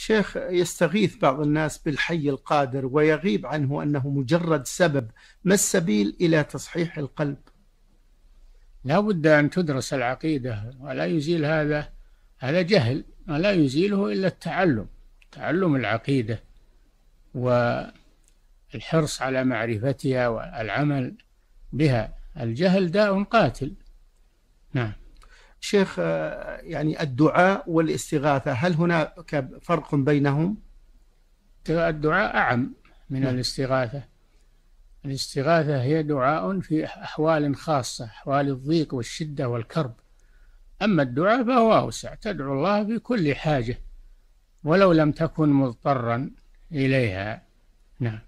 شيخ يستغيث بعض الناس بالحي القادر ويغيب عنه انه مجرد سبب ما السبيل الى تصحيح القلب لا بد ان تدرس العقيده ولا يزيل هذا هذا جهل ولا يزيله الا التعلم تعلم العقيده والحرص على معرفتها والعمل بها الجهل داء قاتل نعم شيخ آه، يعني الدعاء والاستغاثة هل هناك فرق بينهم؟ الدعاء أعم من نعم. الاستغاثة الاستغاثة هي دعاء في أحوال خاصة أحوال الضيق والشدة والكرب أما الدعاء فهو أوسع تدعو الله في كل حاجة ولو لم تكن مضطرا إليها نعم